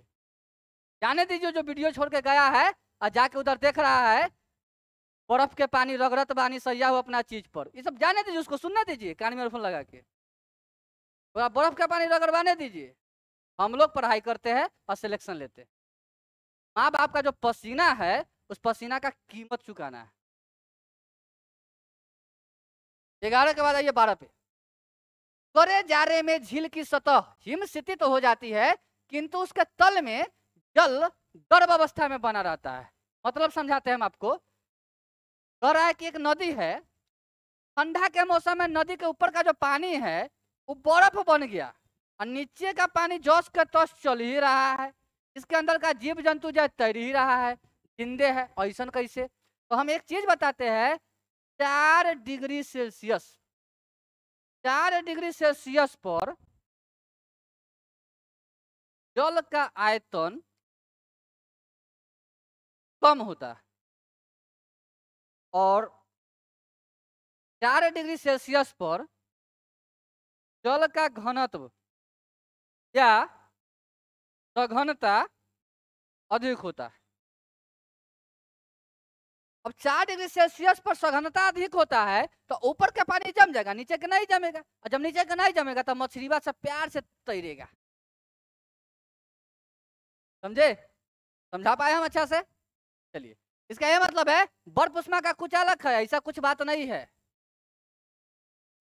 जाने दीजिए जो वीडियो छोड़ के गया है और जाके उधर देख रहा है बर्फ के पानी रगरत बानी सैया हो अपना चीज पर ये सब जाने दीजिए उसको सुनने दीजिए कान में फोन लगा के थोड़ा बर्फ का पानी रगड़वाने दीजिए हम लोग पढ़ाई करते हैं और सिलेक्शन लेते हैं माँ बाप का जो पसीना है उस पसीना का कीमत चुकाना है ग्यारह के बाद आइए बारह पे करे जारे में झील की सतह हिमस्थिति तो हो जाती है किंतु उसके तल में जल गर्भ अवस्था में बना रहता है मतलब समझाते हैं हम आपको गराय की एक नदी है ठंडा के मौसम में नदी के ऊपर का जो पानी है वो बर्फ बन गया और नीचे का पानी जस के तस चल ही रहा है इसके अंदर का जीव जंतु जो तैर ही रहा है जिंदे है ऐसा कैसे तो हम एक चीज बताते हैं चार डिग्री सेल्सियस चार डिग्री सेल्सियस पर जल का आयतन कम होता है और चार डिग्री सेल्सियस पर जल का घनत्व या सघनता अधिक होता है अब चार डिग्री सेल्सियस पर सघनता अधिक होता है तो ऊपर का पानी जम जाएगा नीचे का नहीं जमेगा और जब नीचे का नहीं जमेगा तो मछलीवा सब प्यार से तैरेगा समझे समझा पाए हम अच्छा से चलिए इसका यह मतलब है बर्फ उष्मा का कुछ अलग है ऐसा कुछ बात नहीं है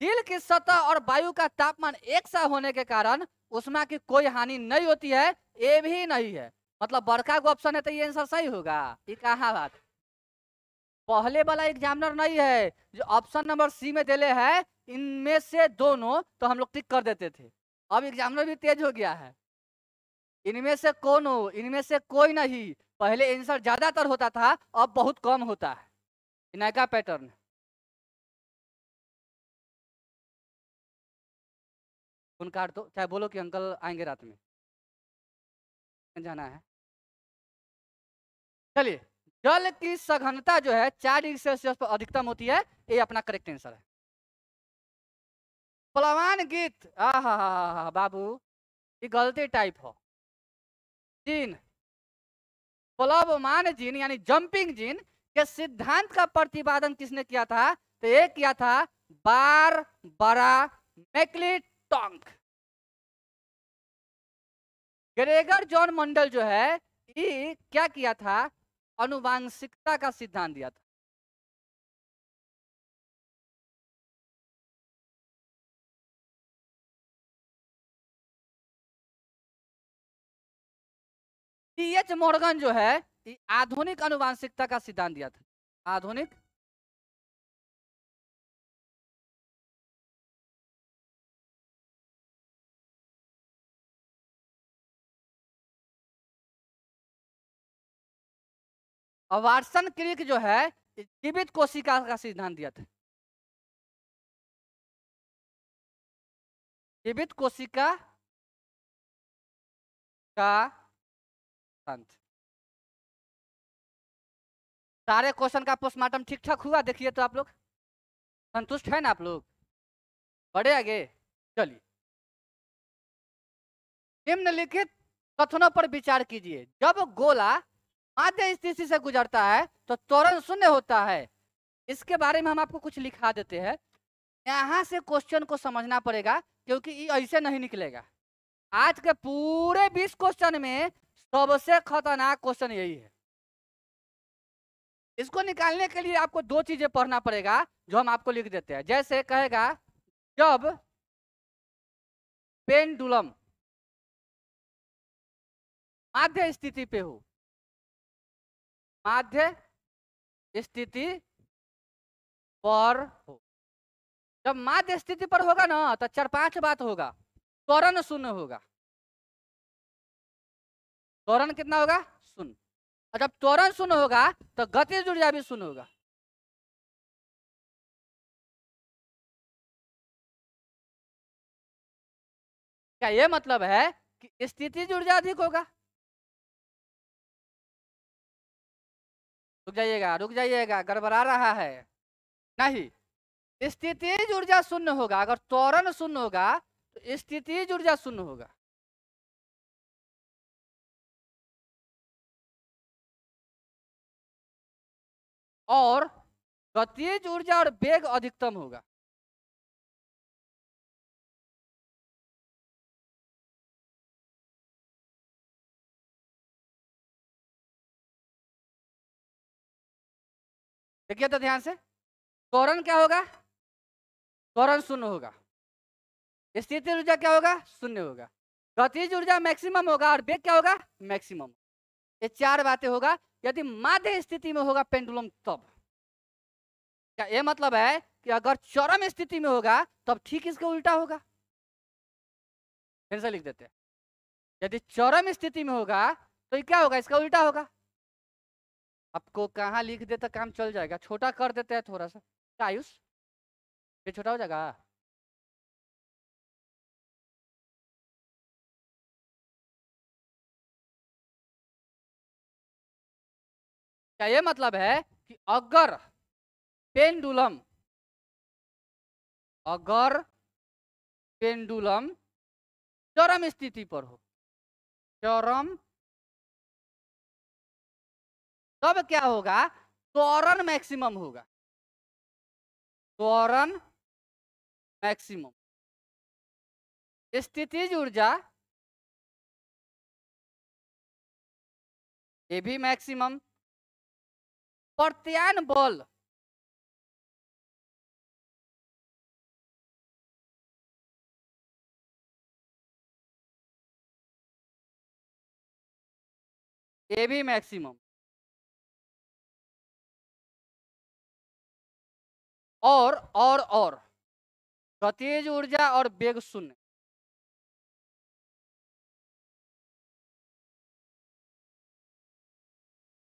दिल की सतह और वायु का तापमान एक सा होने के कारण उष्मा की कोई हानि नहीं होती है ये भी नहीं है मतलब बड़का को ऑप्शन है तो ये आंसर सही होगा ये कहा बात पहले वाला एग्जामिनर नहीं है जो ऑप्शन नंबर सी में देले है इनमें से दोनों तो हम लोग टिक कर देते थे अब एग्जामिनर भी तेज हो गया है इनमें से कौन हो इनमें से कोई नहीं पहले आंसर ज्यादातर होता था अब बहुत कम होता है इनका पैटर्न फोन काट दो चाहे बोलो कि अंकल आएंगे रात में जाना है चलिए जल की सघनता जो है चार डिग्री सेल्सियस पर अधिकतम होती है ये अपना करेक्ट आंसर है प्लवान गीत आ हा हा हा बाबू ये गलती टाइप हो जीन प्लवमान जीन यानी जंपिंग जीन के सिद्धांत का प्रतिपादन किसने किया था तो ये किया था बार बरा मैकली टॉन्क ग्रेगर जॉन मंडल जो है ये क्या किया था अनुवांशिकता का सिद्धांत दिया था टीएच मॉर्गन जो है आधुनिक अनुवांशिकता का सिद्धांत दिया था आधुनिक और वाटसन क्रिक जो है जीवित कोशिका का सिद्धांत दिया था जीवित कोशिका का सिद्धांत सारे क्वेश्चन का पोस्टमार्टम ठीक ठाक हुआ देखिए तो आप लोग संतुष्ट है ना आप लोग बड़े आगे चलिए निम्नलिखित कथनों पर विचार कीजिए जब गोला आद्य स्थिति से गुजरता है तो त्वरण शून्य होता है इसके बारे में हम आपको कुछ लिखा देते हैं यहाँ से क्वेश्चन को समझना पड़ेगा क्योंकि ये ऐसे नहीं निकलेगा आज के पूरे बीस क्वेश्चन में सबसे खतरनाक क्वेश्चन यही है इसको निकालने के लिए आपको दो चीजें पढ़ना पड़ेगा जो हम आपको लिख देते हैं जैसे कहेगा जब पेंडुलम माध्य स्थिति पे हो माध्य स्थिति पर हो जब माध्य स्थिति पर होगा ना तो चार पांच बात होगा त्वरण शून्य होगा त्वरण कितना होगा शून्य और जब त्वरण शून्य होगा तो गति ऊर्जा भी शून्य होगा क्या ये मतलब है कि स्थिति ऊर्जा अधिक होगा रुक जाइएगा रुक जाइएगा गड़बड़ा रहा है नहीं स्थिति ऊर्जा शून्य होगा अगर त्वरण शून्य होगा तो स्थिति ऊर्जा शून्य होगा और गतिज ऊर्जा और वेग अधिकतम होगा देखिए तो ध्यान से त्वरण क्या होगा त्वरण शून्य होगा स्थिति ऊर्जा क्या होगा शून्य होगा गतिज ऊर्जा मैक्सिमम होगा और बेग क्या होगा मैक्सिमम ये चार बातें होगा यदि माध्य स्थिति में होगा पेंडुलम तब क्या ये मतलब है कि अगर चरम स्थिति में होगा तब ठीक इसका उल्टा होगा फिर से लिख देते हैं यदि चरम स्थिति में होगा तो क्या होगा इसका उल्टा होगा आपको कहाँ लिख दे तो काम चल जाएगा छोटा कर देते हैं थोड़ा सा आयुष ये छोटा हो जाएगा क्या ये मतलब है कि अगर पेंडुलम अगर पेंडुलम चरम स्थिति पर हो चरम तब क्या होगा त्वरण मैक्सिमम होगा त्वरण मैक्सिमम स्थितिज ऊर्जा ये भी मैक्सिमम प्रत्यान बल ये भी मैक्सिमम और और और गतिज ऊर्जा और वेग शून्य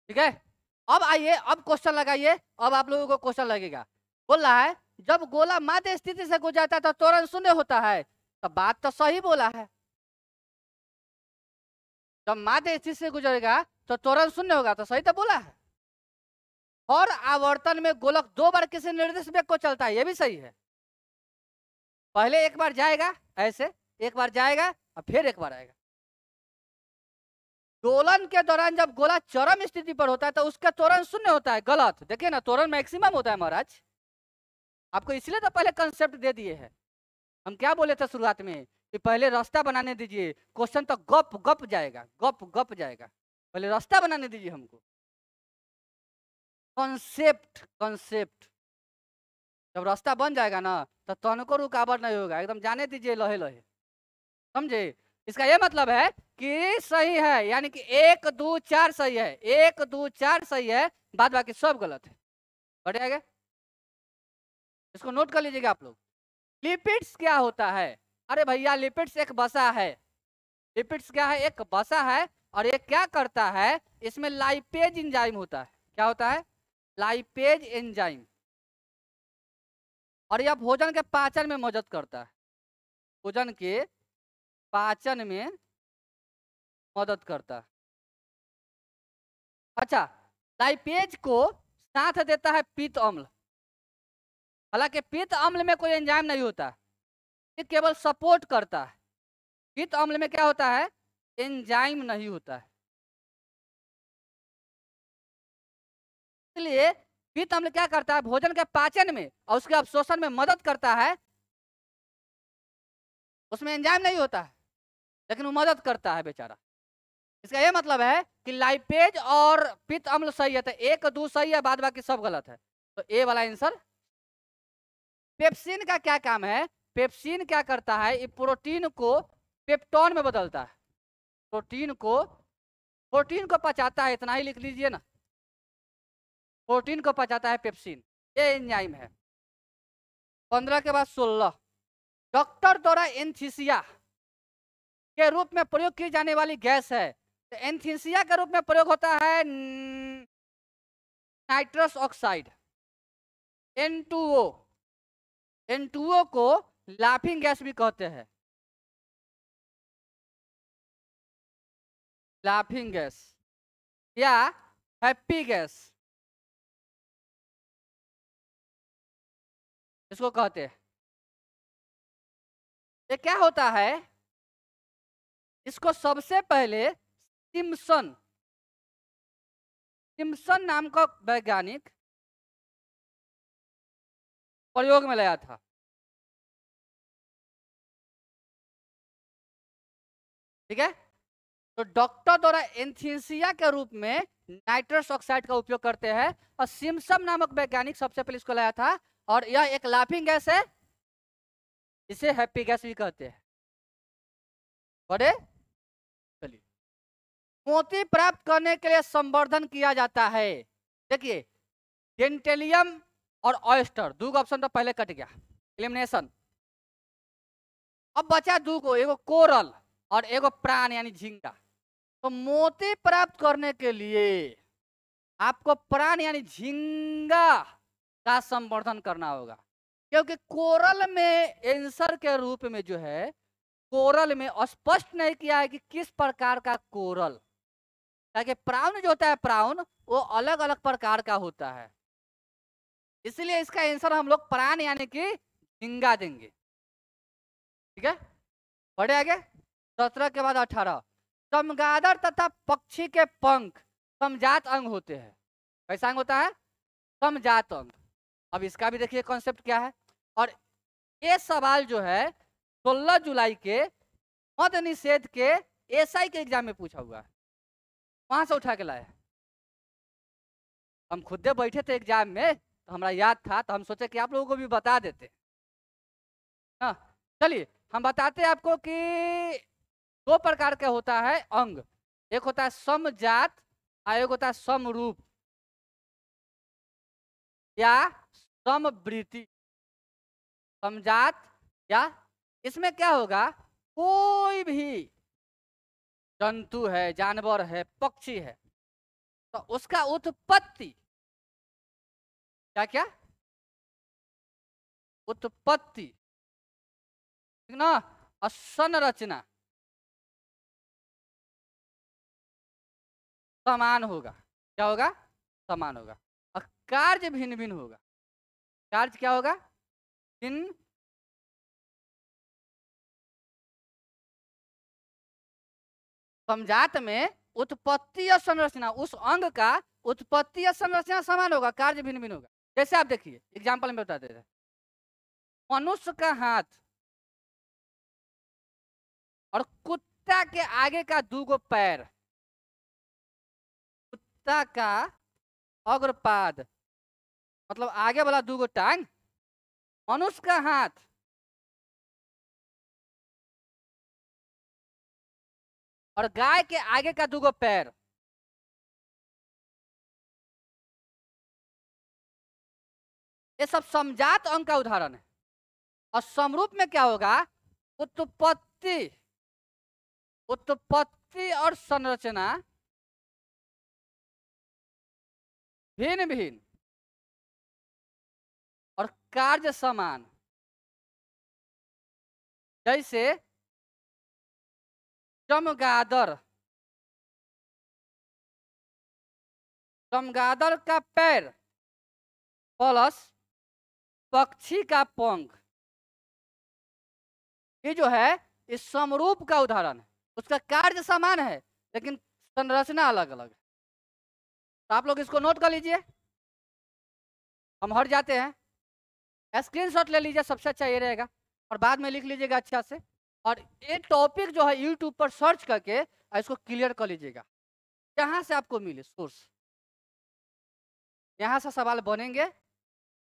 ठीक है अब आइए अब क्वेश्चन लगाइए अब आप लोगों को क्वेश्चन लगेगा बोल रहा है जब गोला माध्य स्थिति से गुजरता है तो त्वरण शून्य होता है तो बात तो सही बोला है जब माध्य स्थिति से गुजरेगा तो त्वरण शून्य होगा तो सही तो बोला है और आवर्तन में गोलक दो बार किसी निर्देश वेग को चलता है यह भी सही है पहले एक बार जाएगा ऐसे एक बार जाएगा और फिर एक बार आएगा दोलन के दौरान जब गोला चरम स्थिति पर होता है तो उसका तोरण शून्य होता है गलत देखिए ना तोरण मैक्सिमम होता है महाराज आपको इसलिए तो पहले कंसेप्ट दे दिए हैं हम क्या बोले थे शुरुआत में कि पहले रास्ता बनाने दीजिए क्वेश्चन तो गप गप जाएगा गप गप जाएगा पहले रास्ता बनाने दीजिए हमको कॉन्सेप्ट कॉन्सेप्ट जब रास्ता बन जाएगा ना तो तनको रुकावट नहीं होगा एकदम जाने दीजिए लोहे लोहे समझे इसका यह मतलब है कि सही है यानी कि एक दो चार सही है एक दो चार सही है बाद बाकी सब गलत है बढ़िया गया इसको नोट कर लीजिएगा आप लोग लिपिड्स क्या होता है अरे भैया लिपिड्स एक बसा है लिपिड्स क्या है एक बसा है और ये क्या करता है इसमें लाइपेज इंजाइम होता है क्या होता है लाइपेज एंजाइम और यह भोजन के पाचन में मदद करता है भोजन के पाचन में मदद करता है अच्छा लाइपेज को साथ देता है पित्त अम्ल हालांकि पित्त अम्ल में कोई एंजाइम नहीं होता ये केवल सपोर्ट करता है पित्त अम्ल में क्या होता है एंजाइम नहीं होता है इसलिए पित्त अम्ल क्या करता है भोजन के पाचन में और उसके अवशोषण में मदद करता है उसमें एंजाइम नहीं होता है लेकिन वो मदद करता है बेचारा इसका यह मतलब है कि लाइपेज और पित्त अम्ल सही है तो एक दो सही है बाद बाकी सब गलत है तो ए वाला आंसर पेप्सिन का क्या काम है पेप्सिन क्या करता है प्रोटीन को पेप्टॉन में बदलता है प्रोटीन को प्रोटीन को पचाता है इतना ही लिख लीजिए ना प्रोटीन को पचाता है पेप्सिन ये एंजाइम है पंद्रह के बाद सोलह डॉक्टर द्वारा एंथीसिया के रूप में प्रयोग की जाने वाली गैस है तो एंथीसिया के रूप में प्रयोग होता है नाइट्रस ऑक्साइड N2O N2O को लाफिंग गैस भी कहते हैं लाफिंग गैस या हैप्पी गैस इसको कहते हैं ये क्या होता है इसको सबसे पहले सिम्सन सिम्सन नाम का वैज्ञानिक प्रयोग में लाया था ठीक है तो डॉक्टर द्वारा एंथीसिया के रूप में नाइट्रस ऑक्साइड का उपयोग करते हैं और सिम्सम नामक वैज्ञानिक सबसे पहले इसको लाया था और यह एक लाफिंग गैस है इसे हैप्पी गैस भी कहते हैं बड़े चलिए मोती प्राप्त करने के लिए संवर्धन किया जाता है देखिए डेंटेलियम और ऑयस्टर दो ऑप्शन तो पहले कट गया एलिमिनेशन अब बचा दू को एगो कोरल और एगो प्राण यानी झींगा तो मोती प्राप्त करने के लिए आपको प्राण यानी झींगा का संवर्धन करना होगा क्योंकि कोरल में एंसर के रूप में जो है कोरल में स्पष्ट नहीं किया है कि किस प्रकार का कोरल ताकि प्राउन जो होता है प्राउन वो अलग अलग प्रकार का होता है इसलिए इसका आंसर हम लोग प्राण यानी कि झिंगा देंगे ठीक है बढ़े आगे सत्रह के बाद अठारह समगादर तथा पक्षी के पंख समजात अंग होते हैं कैसा अंग होता है समजात अंग अब इसका भी देखिए कॉन्सेप्ट क्या है और ये सवाल जो है सोलह जुलाई के मद निषेध के एसआई के एग्जाम में पूछा हुआ है वहां से उठा के लाए हम खुदे बैठे थे एग्जाम में तो हमारा याद था तो हम सोचे कि आप लोगों को भी बता देते हाँ चलिए हम बताते हैं आपको कि दो प्रकार का होता है अंग एक होता है जात और एक होता है समरूप या समवृत्ति समझात या इसमें क्या होगा कोई भी जंतु है जानवर है पक्षी है तो उसका उत्पत्ति क्या क्या उत्पत्ति ठीक ना संरचना समान होगा क्या होगा समान होगा और कार्य भिन्न भिन्न होगा चार्ज क्या होगा इन समझात में उत्पत्ति या संरचना उस अंग का उत्पत्ति या संरचना समान होगा कार्य भिन्न भिन्न होगा जैसे आप देखिए एग्जाम्पल में बता दे रहे मनुष्य का हाथ और कुत्ता के आगे का दूगो पैर कुत्ता का अग्रपाद मतलब आगे वाला दू गो टांग मनुष्य का हाथ और गाय के आगे का दूगो पैर ये सब समझात अंग का उदाहरण है और समरूप में क्या होगा उत्पत्ति उत्पत्ति और संरचना भिन्न भिन्न कार्य समान जैसे चमगादर चमगादर का पैर प्लस पक्षी का पंख ये जो है इस समरूप का उदाहरण है उसका कार्य समान है लेकिन संरचना अलग अलग है तो आप लोग इसको नोट कर लीजिए हम हट जाते हैं स्क्रीनशॉट ले लीजिए सबसे अच्छा ये रहेगा और बाद में लिख लीजिएगा अच्छा से और ये टॉपिक जो है यूट्यूब पर सर्च करके इसको क्लियर कर लीजिएगा यहाँ से आपको मिले सोर्स यहाँ से सवाल बनेंगे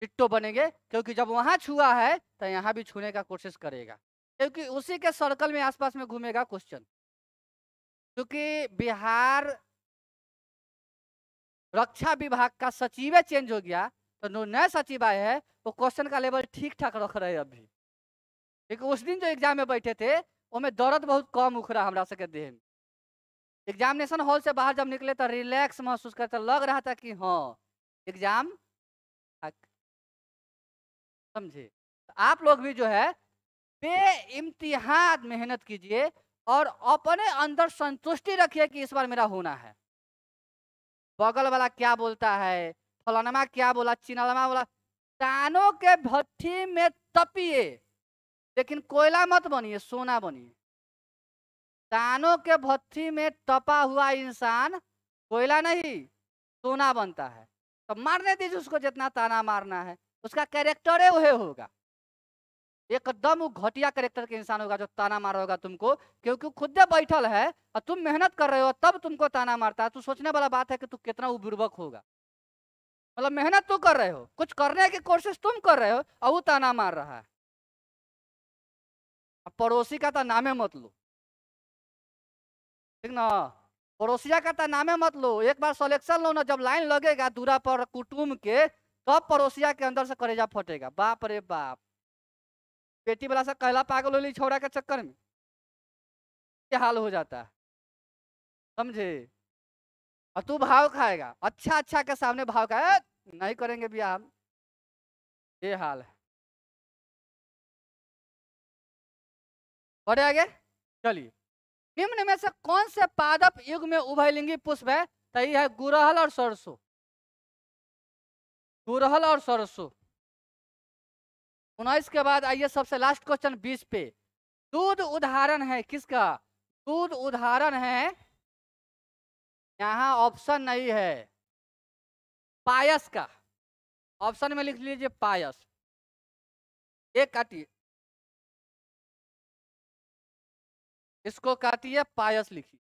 टिट्टो बनेंगे क्योंकि जब वहाँ छुआ है तो यहाँ भी छूने का कोशिश करेगा क्योंकि उसी के सर्कल में आसपास में घूमेगा क्वेश्चन क्योंकि बिहार रक्षा विभाग का सचिव चेंज हो गया तो जो नए आए है वो क्वेश्चन का लेवल ठीक ठाक रख रहे अभी लेकिन उस दिन जो एग्जाम में बैठे थे उसमें दर्द बहुत कम उखड़ा हमारा सबके देह में एग्जामिनेशन हॉल से बाहर जब निकले तो रिलैक्स महसूस करते लग रहा था कि हाँ एग्जाम समझे तो आप लोग भी जो है बे इम्तिहाद मेहनत कीजिए और अपने अंदर संतुष्टि रखिए कि इस बार मेरा होना है बगल वाला क्या बोलता है फलानमा क्या बोला चिनालमा बोला कानों के भट्टी में तपिए लेकिन कोयला मत बनिए सोना बनिए कानों के भट्टी में तपा हुआ इंसान कोयला नहीं सोना बनता है तो मारने दीजिए उसको जितना ताना मारना है उसका कैरेक्टर वह होगा एकदम वो घटिया करेक्टर के इंसान होगा जो ताना मार होगा तुमको क्योंकि खुद बैठल है और तुम मेहनत कर रहे हो तब तुमको ताना मारता है तू तो सोचने वाला बात है कि तू कितना उर्वक होगा मतलब मेहनत तो कर रहे हो कुछ करने की कोशिश तुम कर रहे हो और वो ताना मार रहा है अब पड़ोसी का तो नामे मत लो ठीक ना पड़ोसिया का तो नामे मत लो एक बार सिलेक्शन लो ना जब लाइन लगेगा दूरा पर कुटुम के तब तो पड़ोसिया के अंदर से करेजा फटेगा बाप रे बाप बेटी वाला से कहला पागल होली छोड़ा के चक्कर में क्या हाल हो जाता है समझे और तू भाव खाएगा अच्छा अच्छा के सामने भाव खाए नहीं करेंगे ब्याह हम ये हाल है बढ़े आगे चलिए निम्न में से कौन से पादप युग में उभयलिंगी पुष्प है तो ये है गुरहल और सरसों गुरहल और सरसों उन्नीस के बाद आइए सबसे लास्ट क्वेश्चन बीस पे दूध उदाहरण है किसका दूध उदाहरण है यहाँ ऑप्शन नहीं है पायस का ऑप्शन में लिख लीजिए पायस एक काटिए इसको काटिए पायस लिखिए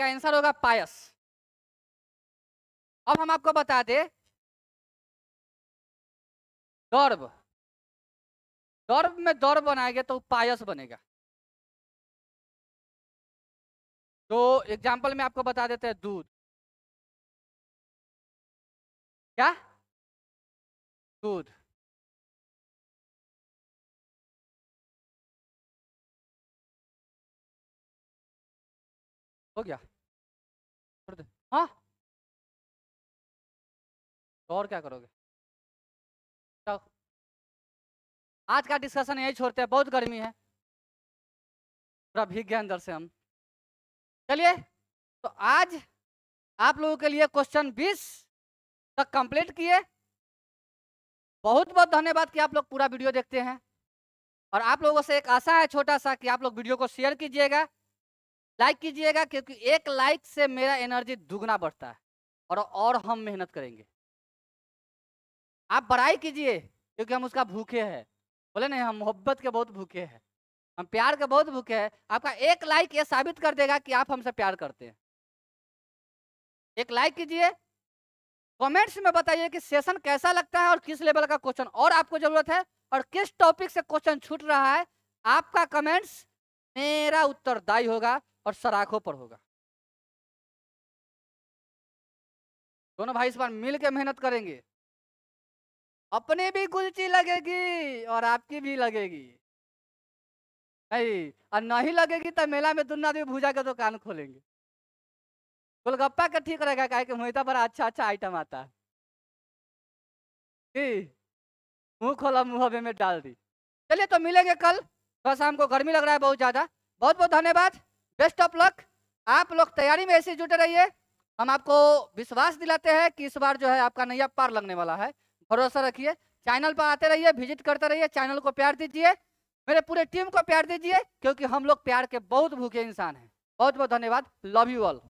का आंसर होगा पायस अब हम आपको बता दे दर्व दर्व में दर्व बनाया गया तो पायस बनेगा तो एग्जाम्पल में आपको बता देते हैं दूध क्या दूध हो गया हाँ तो और क्या करोगे तो आज का डिस्कशन यही छोड़ते हैं बहुत गर्मी है पूरा भीग गया अंदर से हम चलिए तो आज आप लोगों के लिए क्वेश्चन 20 तक कंप्लीट किए बहुत बहुत धन्यवाद कि आप लोग पूरा वीडियो देखते हैं और आप लोगों से एक आशा है छोटा सा कि आप लोग वीडियो को शेयर कीजिएगा लाइक कीजिएगा क्योंकि एक लाइक से मेरा एनर्जी दुगना बढ़ता है और और हम मेहनत करेंगे आप बड़ाई कीजिए क्योंकि हम उसका भूखे हैं बोले नहीं हम मोहब्बत के बहुत भूखे हैं हम प्यार के बहुत भूखे हैं आपका एक लाइक ये साबित कर देगा कि आप हमसे प्यार करते हैं एक लाइक कीजिए कमेंट्स में बताइए कि सेशन कैसा लगता है और किस लेवल का क्वेश्चन और आपको जरूरत है और किस टॉपिक से क्वेश्चन छूट रहा है आपका कमेंट्स मेरा उत्तरदायी होगा और सराखों पर होगा दोनों भाई इस बार मिल के मेहनत करेंगे अपने भी कुल्ची लगेगी और आपकी भी लगेगी नहीं और नहीं लगेगी तो मेला में दुनिया भी भूजा के दुकान खोलेंगे गोलगप्पा का ठीक रहेगा क्या कि मोहिता बड़ा अच्छा अच्छा आइटम आता है कि मुंह खोला हवे में डाल दी चलिए तो मिलेंगे कल तो शाम को गर्मी लग रहा है बहुत ज़्यादा बहुत बहुत धन्यवाद बेस्ट ऑफ लक आप लोग तैयारी में ऐसे जुटे रहिए हम आपको विश्वास दिलाते हैं कि इस बार जो है आपका नैया पार लगने वाला है भरोसा रखिए चैनल पर आते रहिए विजिट करते रहिए चैनल को प्यार दीजिए मेरे पूरे टीम को प्यार दीजिए क्योंकि हम लोग प्यार के बहुत भूखे इंसान हैं बहुत बहुत धन्यवाद लव यू ऑल